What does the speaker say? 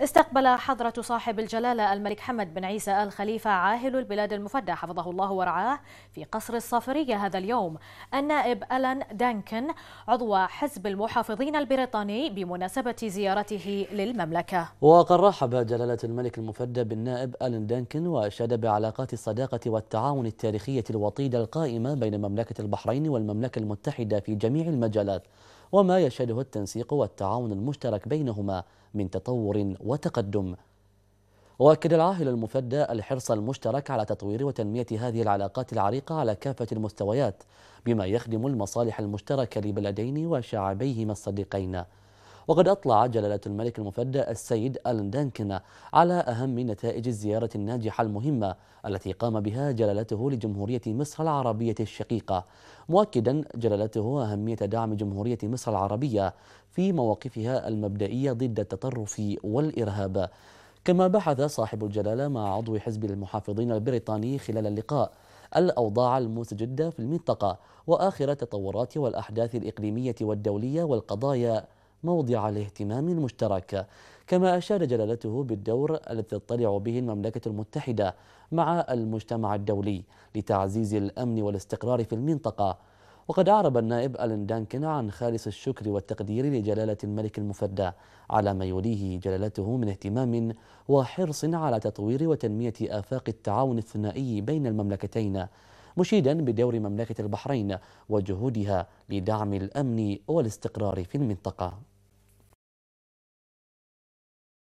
استقبل حضرة صاحب الجلالة الملك حمد بن عيسى آل خليفة عاهل البلاد المفدى حفظه الله ورعاه في قصر الصفرية هذا اليوم النائب ألان دانكن عضو حزب المحافظين البريطاني بمناسبة زيارته للمملكة وقد رحب جلالة الملك المفدى بالنائب ألان دانكن وأشاد بعلاقات الصداقة والتعاون التاريخية الوطيدة القائمة بين مملكة البحرين والمملكة المتحدة في جميع المجالات وما يشهده التنسيق والتعاون المشترك بينهما من تطور وتقدم وأكد العاهل المفدى الحرص المشترك على تطوير وتنمية هذه العلاقات العريقة على كافة المستويات بما يخدم المصالح المشتركة لبلدين وشعبيهما الصديقين وقد أطلع جلالة الملك المفدى السيد ألن دانكن على أهم نتائج الزيارة الناجحة المهمة التي قام بها جلالته لجمهورية مصر العربية الشقيقة مؤكدا جلالته أهمية دعم جمهورية مصر العربية في مواقفها المبدئية ضد التطرف والإرهاب كما بحث صاحب الجلالة مع عضو حزب المحافظين البريطاني خلال اللقاء الأوضاع المستجدة في المنطقة وآخر التطورات والأحداث الإقليمية والدولية والقضايا موضع الاهتمام المشترك كما أشار جلالته بالدور الذي تضطلع به المملكة المتحدة مع المجتمع الدولي لتعزيز الأمن والاستقرار في المنطقة وقد أعرب النائب ألين دانكن عن خالص الشكر والتقدير لجلالة الملك المفدى على ما يوليه جلالته من اهتمام وحرص على تطوير وتنمية آفاق التعاون الثنائي بين المملكتين مشيدا بدور مملكة البحرين وجهودها لدعم الأمن والاستقرار في المنطقة